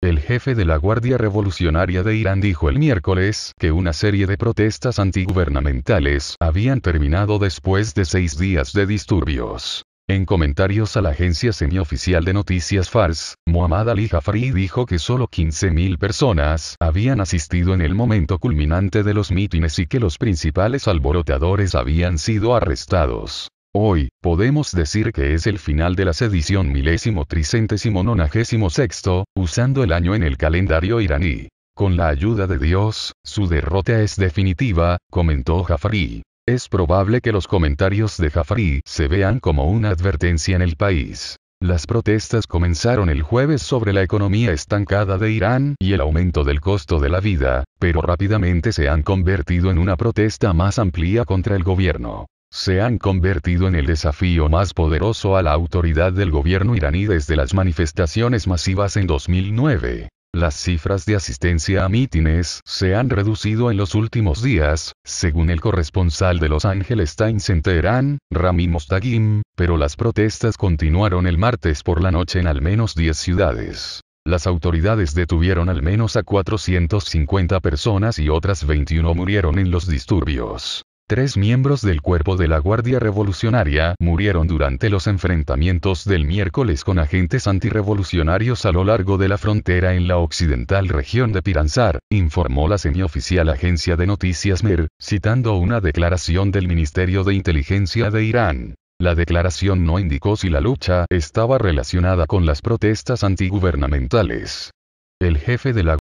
El jefe de la Guardia Revolucionaria de Irán dijo el miércoles que una serie de protestas antigubernamentales habían terminado después de seis días de disturbios. En comentarios a la agencia semioficial de noticias Fars, Muhammad Ali Jafri dijo que solo 15.000 personas habían asistido en el momento culminante de los mítines y que los principales alborotadores habían sido arrestados. Hoy, podemos decir que es el final de la sedición milésimo tricentésimo nonagésimo sexto, usando el año en el calendario iraní. Con la ayuda de Dios, su derrota es definitiva, comentó Jafari. Es probable que los comentarios de Jafari se vean como una advertencia en el país. Las protestas comenzaron el jueves sobre la economía estancada de Irán y el aumento del costo de la vida, pero rápidamente se han convertido en una protesta más amplia contra el gobierno se han convertido en el desafío más poderoso a la autoridad del gobierno iraní desde las manifestaciones masivas en 2009. Las cifras de asistencia a mítines se han reducido en los últimos días, según el corresponsal de Los Ángeles Times en Teherán, Rami Mostagim, pero las protestas continuaron el martes por la noche en al menos 10 ciudades. Las autoridades detuvieron al menos a 450 personas y otras 21 murieron en los disturbios. Tres miembros del cuerpo de la Guardia Revolucionaria murieron durante los enfrentamientos del miércoles con agentes antirrevolucionarios a lo largo de la frontera en la occidental región de Piranzar, informó la semioficial agencia de noticias MER, citando una declaración del Ministerio de Inteligencia de Irán. La declaración no indicó si la lucha estaba relacionada con las protestas antigubernamentales. El jefe de la